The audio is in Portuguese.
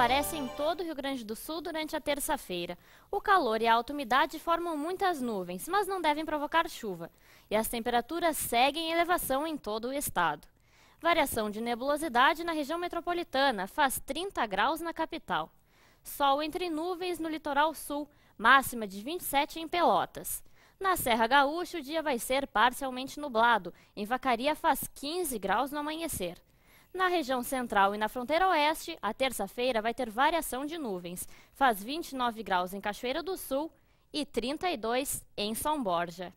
aparece em todo o Rio Grande do Sul durante a terça-feira. O calor e a alta umidade formam muitas nuvens, mas não devem provocar chuva. E as temperaturas seguem em elevação em todo o estado. Variação de nebulosidade na região metropolitana faz 30 graus na capital. Sol entre nuvens no litoral sul, máxima de 27 em Pelotas. Na Serra Gaúcha, o dia vai ser parcialmente nublado. Em Vacaria faz 15 graus no amanhecer. Na região central e na fronteira oeste, a terça-feira vai ter variação de nuvens. Faz 29 graus em Cachoeira do Sul e 32 em São Borja.